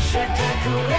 spectacular.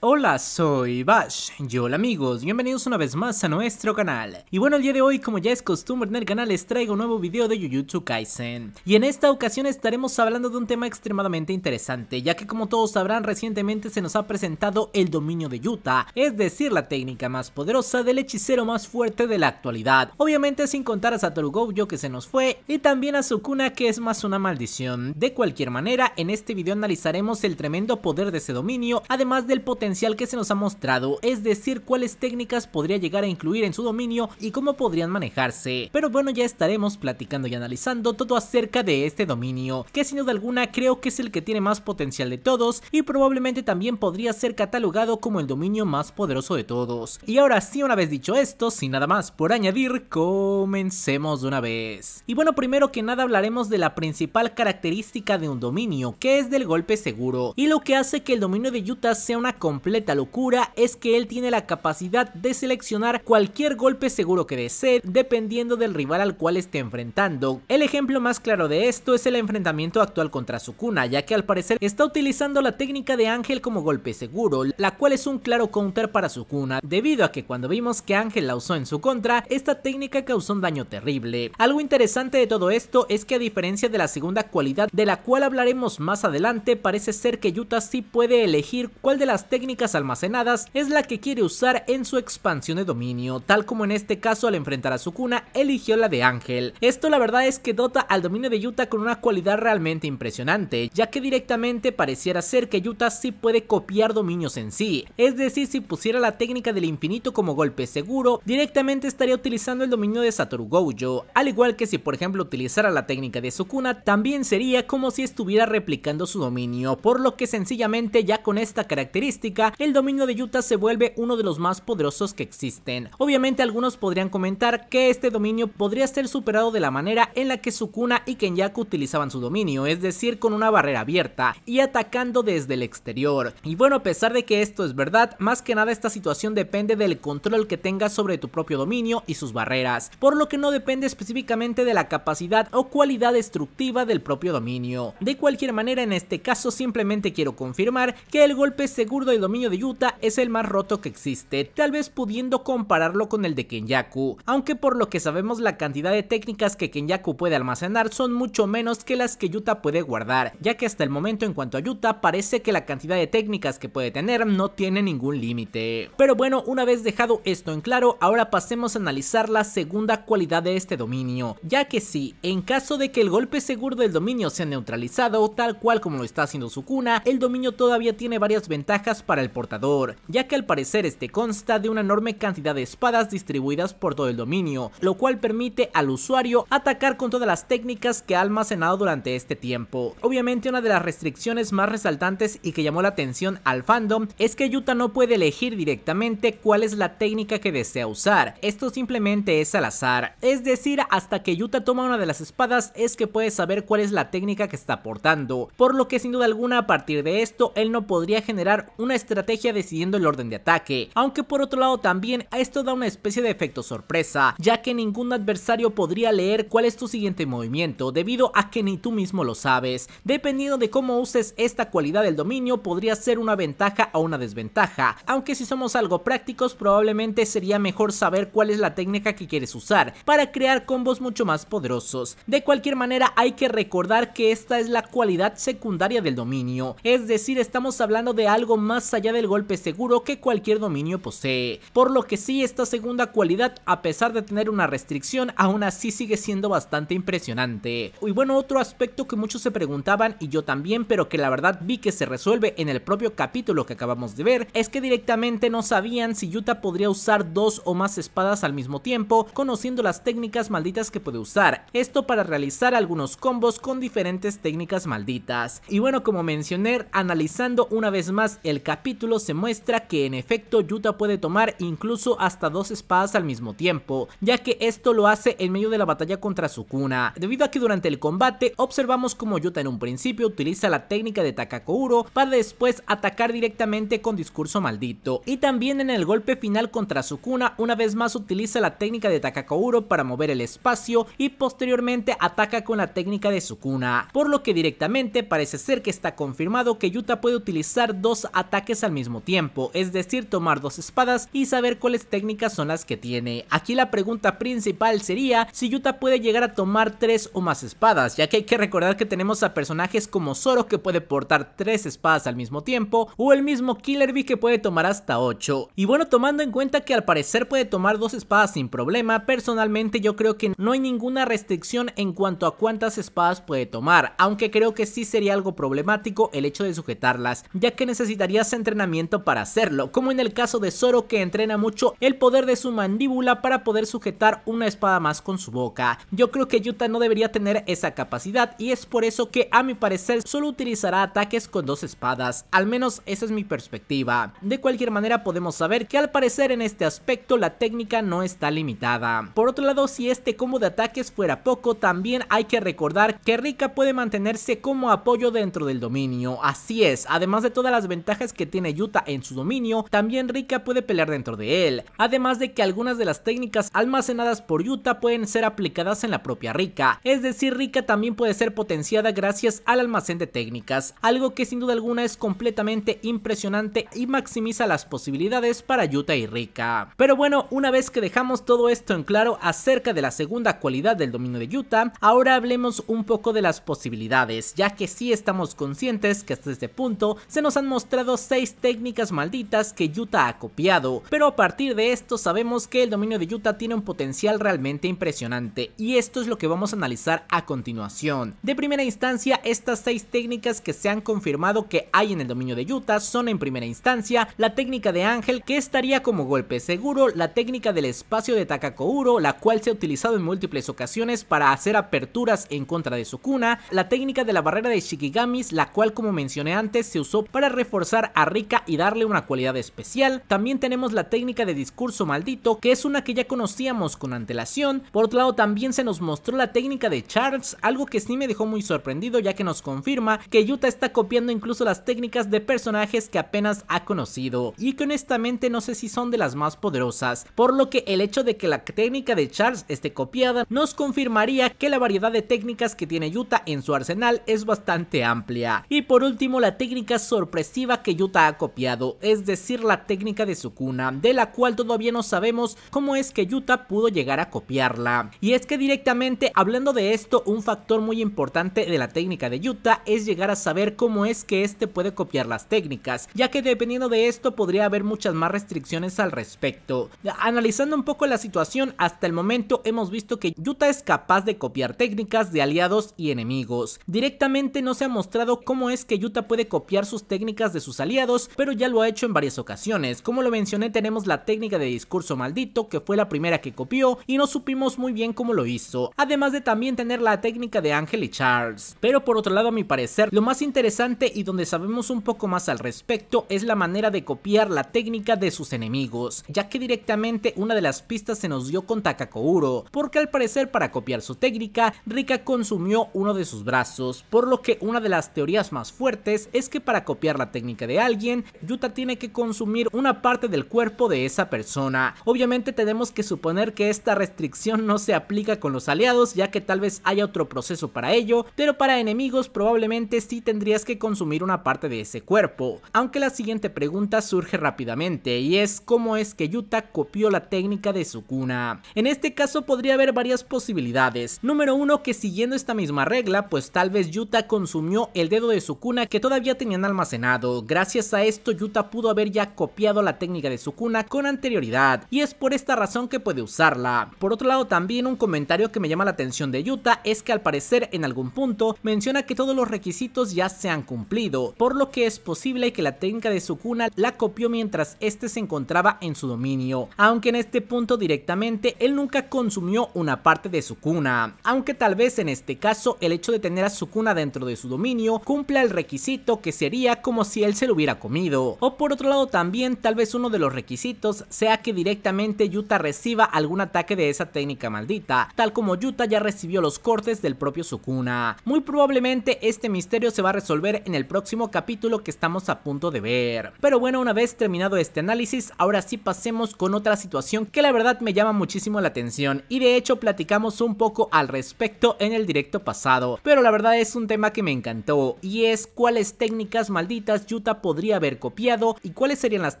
Hola, soy Bash. Y hola amigos, bienvenidos una vez más a nuestro canal. Y bueno, el día de hoy, como ya es costumbre en el canal, les traigo un nuevo video de Jujutsu Kaisen. Y en esta ocasión estaremos hablando de un tema extremadamente interesante, ya que como todos sabrán, recientemente se nos ha presentado el dominio de Yuta, es decir, la técnica más poderosa del hechicero más fuerte de la actualidad. Obviamente sin contar a Satoru Gojo que se nos fue, y también a Sukuna que es más una maldición. De cualquier manera, en este video analizaremos el tremendo poder de ese dominio, además del potencial que se nos ha mostrado, es decir, cuáles técnicas podría llegar a incluir en su dominio y cómo podrían manejarse. Pero bueno, ya estaremos platicando y analizando todo acerca de este dominio, que sin duda alguna creo que es el que tiene más potencial de todos y probablemente también podría ser catalogado como el dominio más poderoso de todos. Y ahora sí, una vez dicho esto, sin nada más por añadir, comencemos de una vez. Y bueno, primero que nada hablaremos de la principal característica de un dominio, que es del golpe seguro, y lo que hace que el dominio de Utah sea una completa locura es que él tiene la capacidad de seleccionar cualquier golpe seguro que desee dependiendo del rival al cual esté enfrentando. El ejemplo más claro de esto es el enfrentamiento actual contra Sukuna, ya que al parecer está utilizando la técnica de Ángel como golpe seguro, la cual es un claro counter para Sukuna, debido a que cuando vimos que Ángel la usó en su contra, esta técnica causó un daño terrible. Algo interesante de todo esto es que a diferencia de la segunda cualidad de la cual hablaremos más adelante, parece ser que Yuta sí puede elegir cuál de las técnicas técnicas almacenadas es la que quiere usar en su expansión de dominio, tal como en este caso al enfrentar a Sukuna eligió la de Ángel. Esto la verdad es que dota al dominio de Yuta con una cualidad realmente impresionante, ya que directamente pareciera ser que Yuta sí puede copiar dominios en sí, es decir si pusiera la técnica del infinito como golpe seguro, directamente estaría utilizando el dominio de Satoru Gojo, al igual que si por ejemplo utilizara la técnica de Sukuna también sería como si estuviera replicando su dominio, por lo que sencillamente ya con esta característica el dominio de Yuta se vuelve uno de los más poderosos que existen. Obviamente algunos podrían comentar que este dominio podría ser superado de la manera en la que Sukuna y Kenyaku utilizaban su dominio, es decir, con una barrera abierta y atacando desde el exterior. Y bueno, a pesar de que esto es verdad, más que nada esta situación depende del control que tengas sobre tu propio dominio y sus barreras, por lo que no depende específicamente de la capacidad o cualidad destructiva del propio dominio. De cualquier manera, en este caso simplemente quiero confirmar que el golpe seguro y dominio de yuta es el más roto que existe, tal vez pudiendo compararlo con el de Kenyaku, aunque por lo que sabemos la cantidad de técnicas que Kenyaku puede almacenar son mucho menos que las que yuta puede guardar, ya que hasta el momento en cuanto a yuta parece que la cantidad de técnicas que puede tener no tiene ningún límite. Pero bueno, una vez dejado esto en claro, ahora pasemos a analizar la segunda cualidad de este dominio, ya que si, sí, en caso de que el golpe seguro del dominio sea neutralizado, tal cual como lo está haciendo Sukuna, el dominio todavía tiene varias ventajas para el portador, ya que al parecer este consta de una enorme cantidad de espadas distribuidas por todo el dominio, lo cual permite al usuario atacar con todas las técnicas que ha almacenado durante este tiempo. Obviamente una de las restricciones más resaltantes y que llamó la atención al fandom es que Yuta no puede elegir directamente cuál es la técnica que desea usar, esto simplemente es al azar, es decir, hasta que Yuta toma una de las espadas es que puede saber cuál es la técnica que está portando por lo que sin duda alguna a partir de esto él no podría generar una estrategia decidiendo el orden de ataque, aunque por otro lado también a esto da una especie de efecto sorpresa, ya que ningún adversario podría leer cuál es tu siguiente movimiento, debido a que ni tú mismo lo sabes. Dependiendo de cómo uses esta cualidad del dominio, podría ser una ventaja o una desventaja, aunque si somos algo prácticos probablemente sería mejor saber cuál es la técnica que quieres usar, para crear combos mucho más poderosos. De cualquier manera hay que recordar que esta es la cualidad secundaria del dominio, es decir, estamos hablando de algo más allá del golpe seguro que cualquier dominio posee, por lo que sí esta segunda cualidad a pesar de tener una restricción aún así sigue siendo bastante impresionante. Y bueno otro aspecto que muchos se preguntaban y yo también pero que la verdad vi que se resuelve en el propio capítulo que acabamos de ver es que directamente no sabían si Yuta podría usar dos o más espadas al mismo tiempo conociendo las técnicas malditas que puede usar, esto para realizar algunos combos con diferentes técnicas malditas. Y bueno como mencioné analizando una vez más el capítulo capítulo se muestra que en efecto Yuta puede tomar incluso hasta dos espadas al mismo tiempo, ya que esto lo hace en medio de la batalla contra Sukuna, debido a que durante el combate observamos como Yuta en un principio utiliza la técnica de Takakouro para después atacar directamente con discurso maldito, y también en el golpe final contra Sukuna una vez más utiliza la técnica de Takakouro para mover el espacio y posteriormente ataca con la técnica de Sukuna, por lo que directamente parece ser que está confirmado que Yuta puede utilizar dos ataques al mismo tiempo, es decir tomar dos espadas y saber cuáles técnicas son las que tiene. Aquí la pregunta principal sería si Yuta puede llegar a tomar tres o más espadas, ya que hay que recordar que tenemos a personajes como Zoro que puede portar tres espadas al mismo tiempo o el mismo Killer Bee que puede tomar hasta ocho, Y bueno, tomando en cuenta que al parecer puede tomar dos espadas sin problema, personalmente yo creo que no hay ninguna restricción en cuanto a cuántas espadas puede tomar, aunque creo que sí sería algo problemático el hecho de sujetarlas, ya que necesitarías entrenamiento para hacerlo, como en el caso de Zoro que entrena mucho el poder de su mandíbula para poder sujetar una espada más con su boca. Yo creo que Yuta no debería tener esa capacidad y es por eso que a mi parecer solo utilizará ataques con dos espadas, al menos esa es mi perspectiva. De cualquier manera podemos saber que al parecer en este aspecto la técnica no está limitada. Por otro lado, si este combo de ataques fuera poco, también hay que recordar que Rika puede mantenerse como apoyo dentro del dominio, así es, además de todas las ventajas que tiene Yuta en su dominio, también Rika puede pelear dentro de él, además de que algunas de las técnicas almacenadas por Yuta pueden ser aplicadas en la propia Rika, es decir, Rika también puede ser potenciada gracias al almacén de técnicas, algo que sin duda alguna es completamente impresionante y maximiza las posibilidades para Yuta y Rika. Pero bueno, una vez que dejamos todo esto en claro acerca de la segunda cualidad del dominio de Yuta ahora hablemos un poco de las posibilidades, ya que sí estamos conscientes que hasta este punto se nos han mostrado técnicas malditas que Yuta ha copiado, pero a partir de esto sabemos que el dominio de Yuta tiene un potencial realmente impresionante y esto es lo que vamos a analizar a continuación. De primera instancia, estas seis técnicas que se han confirmado que hay en el dominio de Yuta son en primera instancia la técnica de Ángel que estaría como golpe seguro, la técnica del espacio de Takakouro, la cual se ha utilizado en múltiples ocasiones para hacer aperturas en contra de Sukuna, la técnica de la barrera de Shikigamis, la cual como mencioné antes se usó para reforzar a rica y darle una cualidad especial. También tenemos la técnica de discurso maldito, que es una que ya conocíamos con antelación. Por otro lado, también se nos mostró la técnica de Charles, algo que sí me dejó muy sorprendido ya que nos confirma que Yuta está copiando incluso las técnicas de personajes que apenas ha conocido y que honestamente no sé si son de las más poderosas, por lo que el hecho de que la técnica de Charles esté copiada nos confirmaría que la variedad de técnicas que tiene Yuta en su arsenal es bastante amplia. Y por último, la técnica sorpresiva que Yuta ha copiado, es decir, la técnica de Sukuna, de la cual todavía no sabemos cómo es que Yuta pudo llegar a copiarla. Y es que directamente, hablando de esto, un factor muy importante de la técnica de Yuta es llegar a saber cómo es que este puede copiar las técnicas, ya que dependiendo de esto podría haber muchas más restricciones al respecto. Analizando un poco la situación, hasta el momento hemos visto que Yuta es capaz de copiar técnicas de aliados y enemigos. Directamente no se ha mostrado cómo es que Yuta puede copiar sus técnicas de sus aliados pero ya lo ha hecho en varias ocasiones. Como lo mencioné, tenemos la técnica de discurso maldito, que fue la primera que copió y no supimos muy bien cómo lo hizo, además de también tener la técnica de Ángel y Charles. Pero por otro lado, a mi parecer, lo más interesante y donde sabemos un poco más al respecto es la manera de copiar la técnica de sus enemigos, ya que directamente una de las pistas se nos dio con Takakouro, porque al parecer para copiar su técnica, Rika consumió uno de sus brazos, por lo que una de las teorías más fuertes es que para copiar la técnica de alguien, Yuta tiene que consumir una parte del cuerpo de esa persona. Obviamente tenemos que suponer que esta restricción no se aplica con los aliados ya que tal vez haya otro proceso para ello, pero para enemigos probablemente sí tendrías que consumir una parte de ese cuerpo. Aunque la siguiente pregunta surge rápidamente y es cómo es que Yuta copió la técnica de Sukuna. En este caso podría haber varias posibilidades. Número uno que siguiendo esta misma regla pues tal vez Yuta consumió el dedo de Sukuna que todavía tenían almacenado gracias Gracias a esto Yuta pudo haber ya copiado la técnica de su cuna con anterioridad y es por esta razón que puede usarla. Por otro lado también un comentario que me llama la atención de Yuta es que al parecer en algún punto menciona que todos los requisitos ya se han cumplido, por lo que es posible que la técnica de su cuna la copió mientras este se encontraba en su dominio, aunque en este punto directamente él nunca consumió una parte de su cuna aunque tal vez en este caso el hecho de tener a su cuna dentro de su dominio cumple el requisito que sería como si él se lo hubiera comido. O por otro lado también tal vez uno de los requisitos sea que directamente Yuta reciba algún ataque de esa técnica maldita, tal como Yuta ya recibió los cortes del propio Sukuna. Muy probablemente este misterio se va a resolver en el próximo capítulo que estamos a punto de ver. Pero bueno, una vez terminado este análisis, ahora sí pasemos con otra situación que la verdad me llama muchísimo la atención y de hecho platicamos un poco al respecto en el directo pasado, pero la verdad es un tema que me encantó y es cuáles técnicas malditas Yuta podría haber copiado y cuáles serían las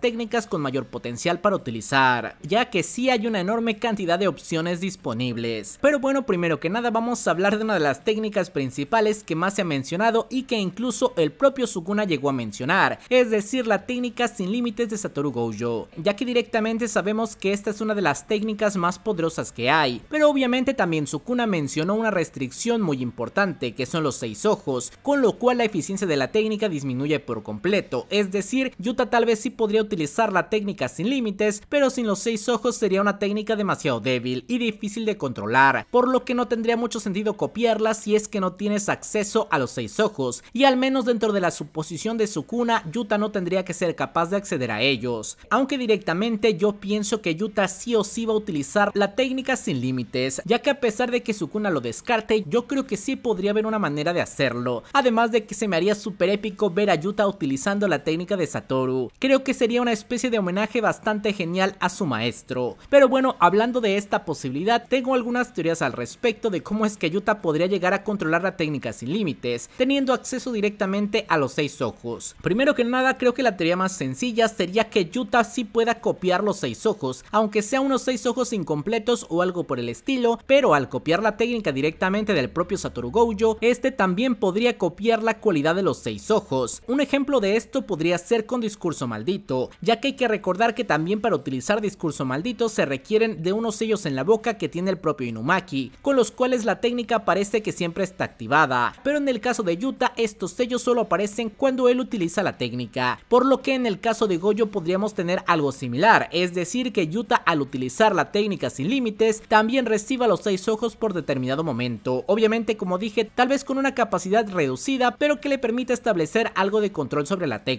técnicas con mayor potencial para utilizar, ya que sí hay una enorme cantidad de opciones disponibles. Pero bueno, primero que nada vamos a hablar de una de las técnicas principales que más se ha mencionado y que incluso el propio Sukuna llegó a mencionar, es decir la técnica sin límites de Satoru Gojo, ya que directamente sabemos que esta es una de las técnicas más poderosas que hay, pero obviamente también Sukuna mencionó una restricción muy importante que son los seis ojos, con lo cual la eficiencia de la técnica disminuye por completo es decir, Yuta tal vez sí podría utilizar la técnica sin límites, pero sin los seis ojos sería una técnica demasiado débil y difícil de controlar, por lo que no tendría mucho sentido copiarla si es que no tienes acceso a los seis ojos, y al menos dentro de la suposición de Sukuna, Yuta no tendría que ser capaz de acceder a ellos, aunque directamente yo pienso que Yuta sí o sí va a utilizar la técnica sin límites, ya que a pesar de que Sukuna lo descarte, yo creo que sí podría haber una manera de hacerlo, además de que se me haría súper épico ver a Yuta utilizando la técnica de Satoru. Creo que sería una especie de homenaje bastante genial a su maestro. Pero bueno, hablando de esta posibilidad, tengo algunas teorías al respecto de cómo es que Yuta podría llegar a controlar la técnica sin límites, teniendo acceso directamente a los seis ojos. Primero que nada, creo que la teoría más sencilla sería que Yuta sí pueda copiar los seis ojos, aunque sea unos seis ojos incompletos o algo por el estilo, pero al copiar la técnica directamente del propio Satoru Gojo, este también podría copiar la cualidad de los seis ojos. Un ejemplo de esto podría ser con discurso maldito, ya que hay que recordar que también para utilizar discurso maldito se requieren de unos sellos en la boca que tiene el propio Inumaki, con los cuales la técnica parece que siempre está activada, pero en el caso de Yuta estos sellos solo aparecen cuando él utiliza la técnica, por lo que en el caso de Goyo podríamos tener algo similar, es decir que Yuta al utilizar la técnica sin límites también reciba los seis ojos por determinado momento, obviamente como dije tal vez con una capacidad reducida pero que le permita establecer algo de control sobre la técnica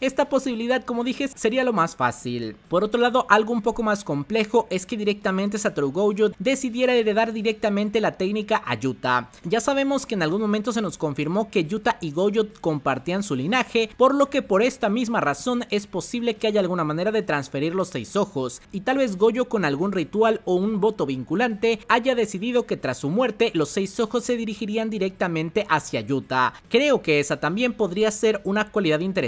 esta posibilidad, como dije, sería lo más fácil. Por otro lado, algo un poco más complejo es que directamente Satoru Gojo decidiera heredar directamente la técnica a Yuta. Ya sabemos que en algún momento se nos confirmó que Yuta y Gojo compartían su linaje, por lo que por esta misma razón es posible que haya alguna manera de transferir los seis ojos, y tal vez Gojo con algún ritual o un voto vinculante haya decidido que tras su muerte los seis ojos se dirigirían directamente hacia Yuta. Creo que esa también podría ser una cualidad interesante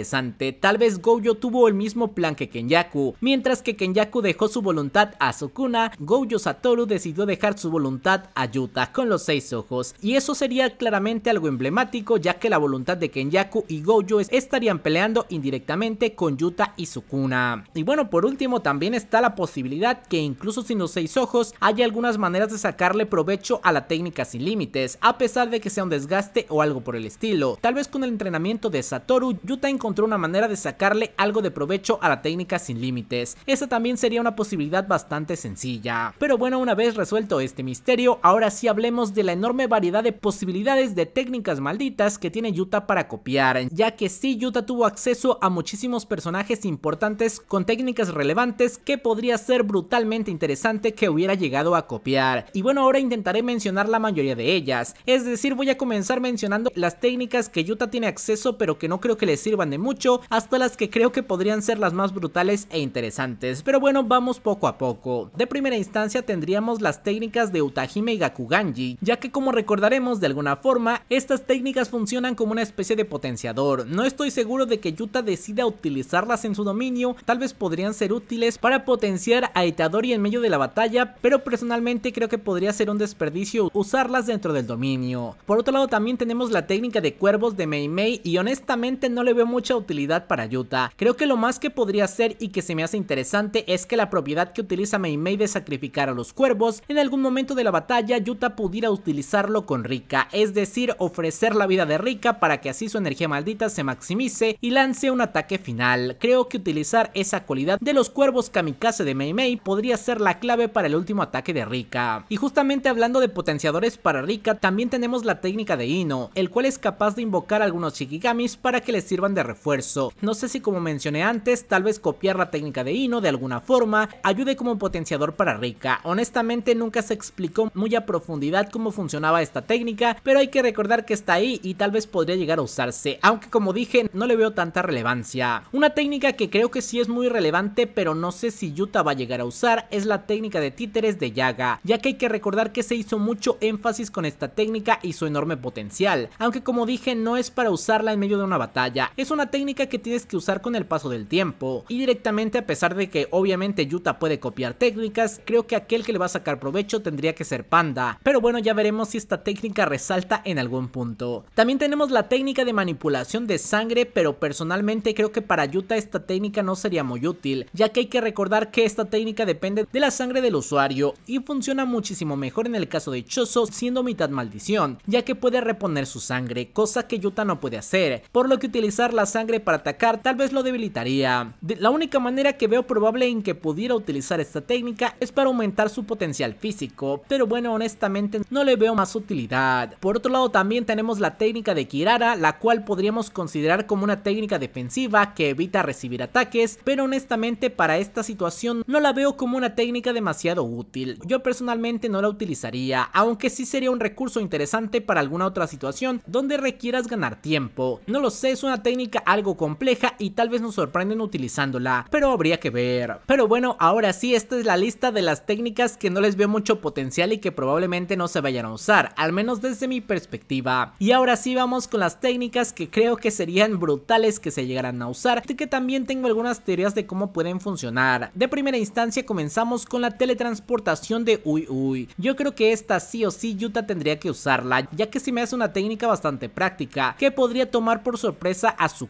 tal vez Gojo tuvo el mismo plan que Kenyaku. Mientras que Kenyaku dejó su voluntad a Sukuna, Gojo Satoru decidió dejar su voluntad a Yuta con los seis ojos. Y eso sería claramente algo emblemático ya que la voluntad de Kenyaku y Gojo estarían peleando indirectamente con Yuta y Sukuna. Y bueno, por último también está la posibilidad que incluso sin los seis ojos haya algunas maneras de sacarle provecho a la técnica sin límites, a pesar de que sea un desgaste o algo por el estilo. Tal vez con el entrenamiento de Satoru, Yuta encontró encontró una manera de sacarle algo de provecho a la técnica sin límites. Esa también sería una posibilidad bastante sencilla. Pero bueno, una vez resuelto este misterio, ahora sí hablemos de la enorme variedad de posibilidades de técnicas malditas que tiene Yuta para copiar, ya que sí Yuta tuvo acceso a muchísimos personajes importantes con técnicas relevantes que podría ser brutalmente interesante que hubiera llegado a copiar. Y bueno, ahora intentaré mencionar la mayoría de ellas, es decir, voy a comenzar mencionando las técnicas que Yuta tiene acceso pero que no creo que le sirvan de mucho, hasta las que creo que podrían ser las más brutales e interesantes, pero bueno, vamos poco a poco. De primera instancia tendríamos las técnicas de Utahime y Gakuganji, ya que como recordaremos de alguna forma, estas técnicas funcionan como una especie de potenciador. No estoy seguro de que Yuta decida utilizarlas en su dominio, tal vez podrían ser útiles para potenciar a Itadori en medio de la batalla, pero personalmente creo que podría ser un desperdicio usarlas dentro del dominio. Por otro lado también tenemos la técnica de cuervos de Meimei y honestamente no le veo mucho mucha utilidad para Yuta, Creo que lo más que podría hacer y que se me hace interesante es que la propiedad que utiliza Mei Mei de sacrificar a los cuervos, en algún momento de la batalla Yuta pudiera utilizarlo con Rika, es decir, ofrecer la vida de Rika para que así su energía maldita se maximice y lance un ataque final. Creo que utilizar esa cualidad de los cuervos kamikaze de Mei Mei podría ser la clave para el último ataque de Rika. Y justamente hablando de potenciadores para Rika, también tenemos la técnica de Ino, el cual es capaz de invocar algunos Shikigamis para que les sirvan de refuerzo esfuerzo, No sé si como mencioné antes, tal vez copiar la técnica de Ino de alguna forma ayude como potenciador para Rika. Honestamente nunca se explicó muy a profundidad cómo funcionaba esta técnica, pero hay que recordar que está ahí y tal vez podría llegar a usarse, aunque como dije no le veo tanta relevancia. Una técnica que creo que sí es muy relevante pero no sé si Yuta va a llegar a usar es la técnica de títeres de Yaga, ya que hay que recordar que se hizo mucho énfasis con esta técnica y su enorme potencial, aunque como dije no es para usarla en medio de una batalla, es una técnica que tienes que usar con el paso del tiempo. Y directamente a pesar de que obviamente Yuta puede copiar técnicas, creo que aquel que le va a sacar provecho tendría que ser Panda. Pero bueno, ya veremos si esta técnica resalta en algún punto. También tenemos la técnica de manipulación de sangre, pero personalmente creo que para Yuta esta técnica no sería muy útil, ya que hay que recordar que esta técnica depende de la sangre del usuario y funciona muchísimo mejor en el caso de Choso siendo mitad maldición, ya que puede reponer su sangre, cosa que Yuta no puede hacer, por lo que utilizar la sangre para atacar tal vez lo debilitaría. la única manera que veo probable en que pudiera utilizar esta técnica es para aumentar su potencial físico, pero bueno honestamente no le veo más utilidad. Por otro lado también tenemos la técnica de Kirara, la cual podríamos considerar como una técnica defensiva que evita recibir ataques, pero honestamente para esta situación no la veo como una técnica demasiado útil. Yo personalmente no la utilizaría, aunque sí sería un recurso interesante para alguna otra situación donde requieras ganar tiempo. No lo sé, es una técnica algo compleja y tal vez nos sorprenden utilizándola, pero habría que ver. Pero bueno, ahora sí, esta es la lista de las técnicas que no les veo mucho potencial y que probablemente no se vayan a usar, al menos desde mi perspectiva. Y ahora sí vamos con las técnicas que creo que serían brutales que se llegaran a usar, y que también tengo algunas teorías de cómo pueden funcionar. De primera instancia comenzamos con la teletransportación de Uy Uy. Yo creo que esta sí o sí Yuta tendría que usarla, ya que si me hace una técnica bastante práctica, que podría tomar por sorpresa a su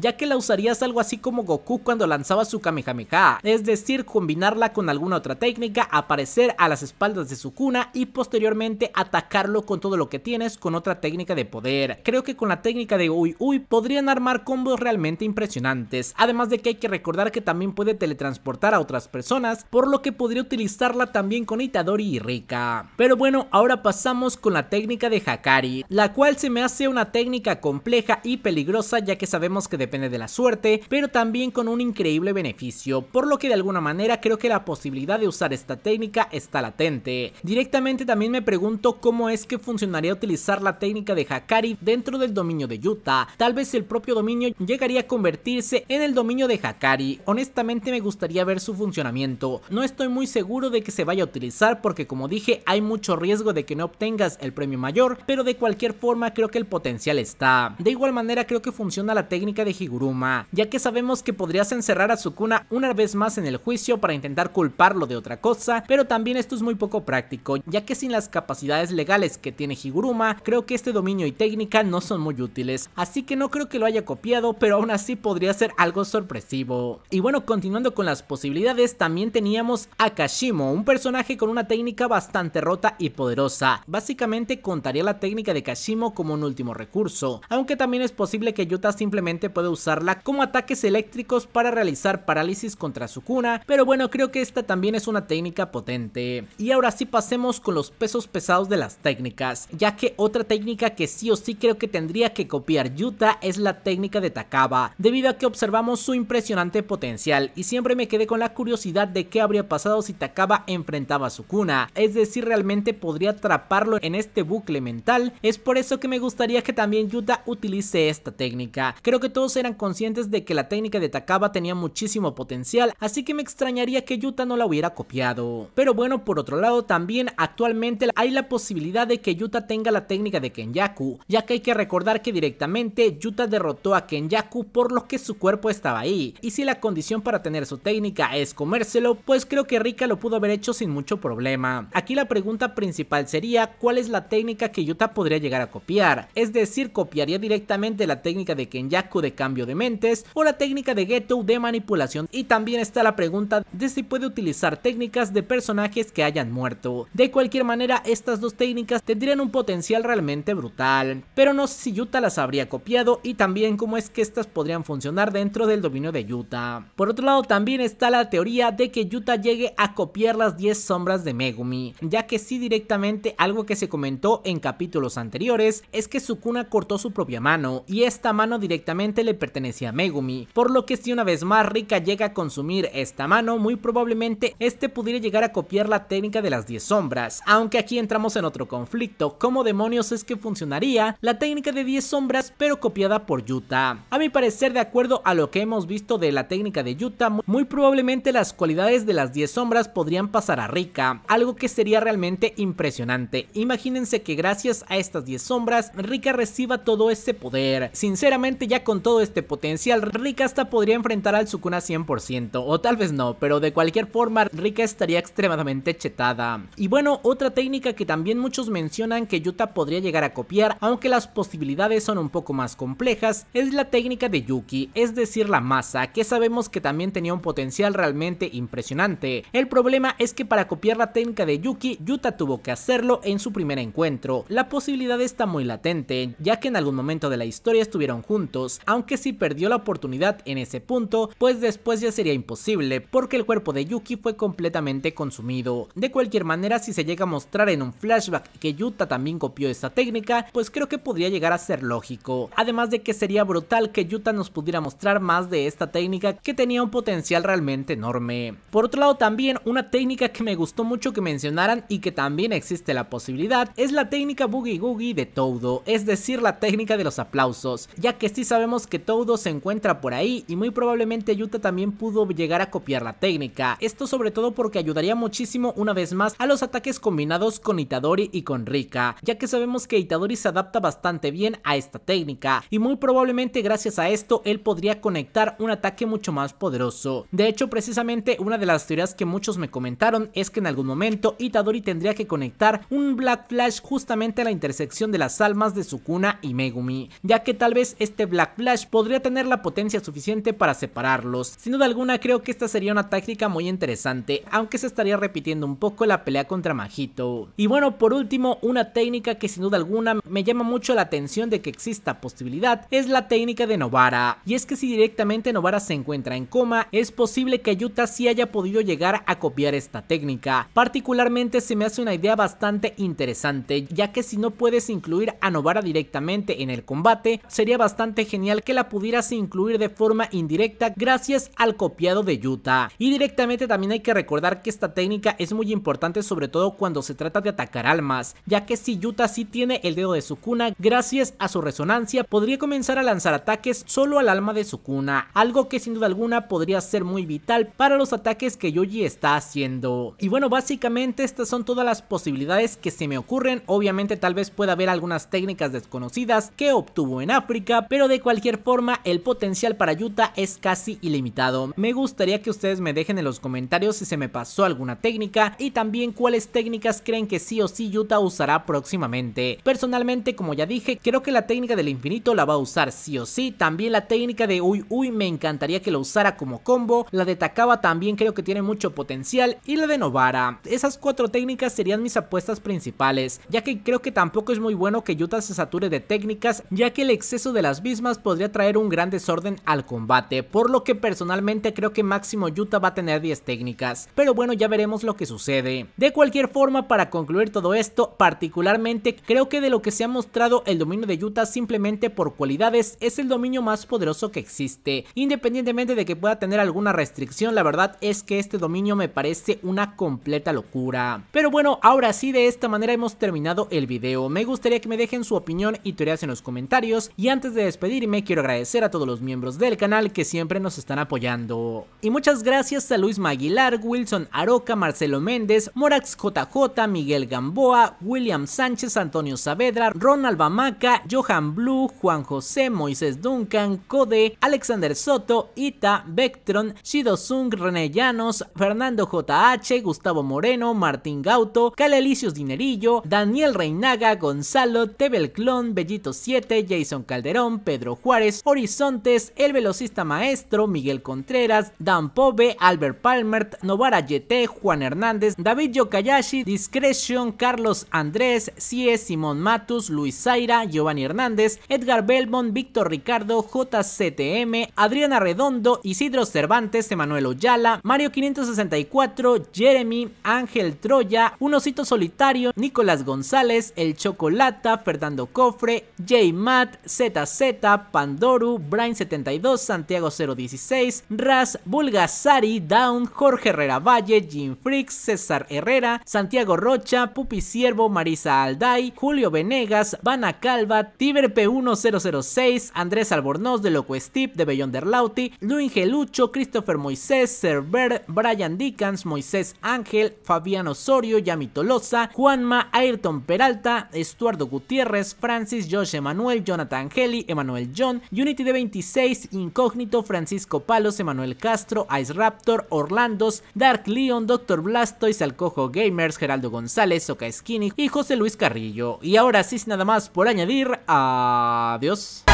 ya que la usarías algo así como Goku cuando lanzaba su Kamehameha, es decir, combinarla con alguna otra técnica, aparecer a las espaldas de su cuna y posteriormente atacarlo con todo lo que tienes con otra técnica de poder. Creo que con la técnica de Uy Uy podrían armar combos realmente impresionantes, además de que hay que recordar que también puede teletransportar a otras personas, por lo que podría utilizarla también con Itadori y Rika. Pero bueno, ahora pasamos con la técnica de Hakari, la cual se me hace una técnica compleja y peligrosa ya que se sabemos que depende de la suerte, pero también con un increíble beneficio, por lo que de alguna manera creo que la posibilidad de usar esta técnica está latente. Directamente también me pregunto cómo es que funcionaría utilizar la técnica de Hakari dentro del dominio de Yuta tal vez el propio dominio llegaría a convertirse en el dominio de Hakari, honestamente me gustaría ver su funcionamiento, no estoy muy seguro de que se vaya a utilizar porque como dije hay mucho riesgo de que no obtengas el premio mayor, pero de cualquier forma creo que el potencial está. De igual manera creo que funciona la técnica de Higuruma, ya que sabemos que podrías encerrar a Sukuna una vez más en el juicio para intentar culparlo de otra cosa, pero también esto es muy poco práctico, ya que sin las capacidades legales que tiene Higuruma, creo que este dominio y técnica no son muy útiles, así que no creo que lo haya copiado, pero aún así podría ser algo sorpresivo. Y bueno, continuando con las posibilidades, también teníamos a Kashimo, un personaje con una técnica bastante rota y poderosa. Básicamente contaría la técnica de Kashimo como un último recurso, aunque también es posible que Yuta simplemente puede usarla como ataques eléctricos para realizar parálisis contra su cuna pero bueno creo que esta también es una técnica potente. Y ahora sí pasemos con los pesos pesados de las técnicas, ya que otra técnica que sí o sí creo que tendría que copiar Yuta es la técnica de Takaba, debido a que observamos su impresionante potencial y siempre me quedé con la curiosidad de qué habría pasado si Takaba enfrentaba a cuna es decir realmente podría atraparlo en este bucle mental, es por eso que me gustaría que también Yuta utilice esta técnica, Creo que todos eran conscientes de que la técnica de Takaba tenía muchísimo potencial, así que me extrañaría que Yuta no la hubiera copiado. Pero bueno, por otro lado, también actualmente hay la posibilidad de que Yuta tenga la técnica de Kenyaku, ya que hay que recordar que directamente Yuta derrotó a Kenyaku por lo que su cuerpo estaba ahí, y si la condición para tener su técnica es comérselo, pues creo que Rika lo pudo haber hecho sin mucho problema. Aquí la pregunta principal sería, ¿cuál es la técnica que Yuta podría llegar a copiar? Es decir, ¿copiaría directamente la técnica de Kenyaku de cambio de mentes o la técnica de ghetto de manipulación y también está la pregunta de si puede utilizar técnicas de personajes que hayan muerto. De cualquier manera estas dos técnicas tendrían un potencial realmente brutal, pero no sé si Yuta las habría copiado y también cómo es que estas podrían funcionar dentro del dominio de Yuta. Por otro lado también está la teoría de que Yuta llegue a copiar las 10 sombras de Megumi, ya que si directamente algo que se comentó en capítulos anteriores es que Sukuna cortó su propia mano y esta mano directamente le pertenecía a Megumi, por lo que si una vez más Rika llega a consumir esta mano, muy probablemente este pudiera llegar a copiar la técnica de las 10 sombras, aunque aquí entramos en otro conflicto, cómo demonios es que funcionaría la técnica de 10 sombras pero copiada por Yuta. A mi parecer, de acuerdo a lo que hemos visto de la técnica de Yuta, muy probablemente las cualidades de las 10 sombras podrían pasar a Rika, algo que sería realmente impresionante. Imagínense que gracias a estas 10 sombras, Rika reciba todo ese poder. Sinceramente ya con todo este potencial, Rika hasta podría enfrentar al Sukuna 100%, o tal vez no, pero de cualquier forma Rika estaría extremadamente chetada. Y bueno, otra técnica que también muchos mencionan que Yuta podría llegar a copiar, aunque las posibilidades son un poco más complejas, es la técnica de Yuki, es decir la masa, que sabemos que también tenía un potencial realmente impresionante. El problema es que para copiar la técnica de Yuki, Yuta tuvo que hacerlo en su primer encuentro. La posibilidad está muy latente, ya que en algún momento de la historia estuvieron juntos, aunque si perdió la oportunidad en ese punto, pues después ya sería imposible, porque el cuerpo de Yuki fue completamente consumido. De cualquier manera, si se llega a mostrar en un flashback que Yuta también copió esta técnica, pues creo que podría llegar a ser lógico. Además de que sería brutal que Yuta nos pudiera mostrar más de esta técnica que tenía un potencial realmente enorme. Por otro lado, también una técnica que me gustó mucho que mencionaran y que también existe la posibilidad es la técnica Boogie Googie de Todo, es decir, la técnica de los aplausos, ya que si sabemos que Todo se encuentra por ahí y muy probablemente Yuta también pudo llegar a copiar la técnica. Esto sobre todo porque ayudaría muchísimo una vez más a los ataques combinados con Itadori y con Rika, ya que sabemos que Itadori se adapta bastante bien a esta técnica y muy probablemente gracias a esto él podría conectar un ataque mucho más poderoso. De hecho, precisamente una de las teorías que muchos me comentaron es que en algún momento Itadori tendría que conectar un Black Flash justamente a la intersección de las almas de Sukuna y Megumi, ya que tal vez este Black Black Flash podría tener la potencia suficiente para separarlos. Sin duda alguna creo que esta sería una táctica muy interesante, aunque se estaría repitiendo un poco la pelea contra Majito. Y bueno, por último, una técnica que sin duda alguna me llama mucho la atención de que exista posibilidad es la técnica de Novara. Y es que si directamente Novara se encuentra en coma, es posible que Yuta sí haya podido llegar a copiar esta técnica. Particularmente se me hace una idea bastante interesante, ya que si no puedes incluir a Novara directamente en el combate, sería bastante genial que la pudieras incluir de forma indirecta gracias al copiado de Yuta. Y directamente también hay que recordar que esta técnica es muy importante sobre todo cuando se trata de atacar almas, ya que si Yuta sí tiene el dedo de su cuna gracias a su resonancia podría comenzar a lanzar ataques solo al alma de su cuna algo que sin duda alguna podría ser muy vital para los ataques que Yoji está haciendo. Y bueno, básicamente estas son todas las posibilidades que se me ocurren, obviamente tal vez pueda haber algunas técnicas desconocidas que obtuvo en África, pero de cualquier forma, el potencial para Yuta es casi ilimitado. Me gustaría que ustedes me dejen en los comentarios si se me pasó alguna técnica y también cuáles técnicas creen que sí o sí Yuta usará próximamente. Personalmente, como ya dije, creo que la técnica del infinito la va a usar sí o sí. También la técnica de Uy Uy me encantaría que la usara como combo. La de Takaba también creo que tiene mucho potencial y la de Novara. Esas cuatro técnicas serían mis apuestas principales, ya que creo que tampoco es muy bueno que Yuta se sature de técnicas, ya que el exceso de las mismas podría traer un gran desorden al combate, por lo que personalmente creo que máximo Yuta va a tener 10 técnicas, pero bueno ya veremos lo que sucede. De cualquier forma para concluir todo esto, particularmente creo que de lo que se ha mostrado el dominio de Yuta simplemente por cualidades es el dominio más poderoso que existe, independientemente de que pueda tener alguna restricción la verdad es que este dominio me parece una completa locura. Pero bueno ahora sí de esta manera hemos terminado el video, me gustaría que me dejen su opinión y teorías en los comentarios y antes de despedir me quiero agradecer a todos los miembros del canal que siempre nos están apoyando. Y muchas gracias a Luis Maguilar, Wilson Aroca, Marcelo Méndez, Morax JJ, Miguel Gamboa, William Sánchez, Antonio Saavedra, Ronald Bamaca, Johan Blue, Juan José, Moisés Duncan, Code, Alexander Soto, Ita, Vectron, Shido Sung, René Llanos, Fernando JH, Gustavo Moreno, Martín Gauto, Calelicios Dinerillo, Daniel Reinaga, Gonzalo, Tebel Clon, Bellito 7, Jason Calderón, Pedro Juárez, Horizontes, el velocista maestro, Miguel Contreras, Dan Pove, Albert Palmert, Novara Yete, Juan Hernández, David Yokayashi, Discretion, Carlos Andrés, Cies, Simón Matus, Luis Zaira, Giovanni Hernández, Edgar Belmont, Víctor Ricardo, JCTM, Adriana Redondo, Isidro Cervantes, Emanuel Oyala, Mario 564, Jeremy, Ángel Troya, Un Osito Solitario, Nicolás González, El Chocolata, Fernando Cofre, J. Matt, ZZ, Pandoru, brian 72 Santiago 016, Raz, Bulgasari, Down, Jorge Herrera Valle, Jim Freaks, César Herrera, Santiago Rocha, Pupi Siervo, Marisa Alday, Julio Venegas, Vana Calva, Tiber P1006, Andrés Albornoz de Loco Steve, de Bellonderlauti, Lauti, Luis Gelucho, Christopher Moisés, Server, Brian Dickens, Moisés Ángel, Fabián Osorio, Yami Tolosa, Juanma, Ayrton Peralta, Estuardo Gutiérrez, Francis, Josh Emanuel, Jonathan Angeli, Emanuel John, Unity de 26, Incógnito, Francisco Palos, Emanuel Castro, Ice Raptor, Orlandos, Dark Leon, Doctor Blastoise, Alcojo Gamers, Geraldo González, Soca Skinny y José Luis Carrillo. Y ahora sí, nada más por añadir, adiós.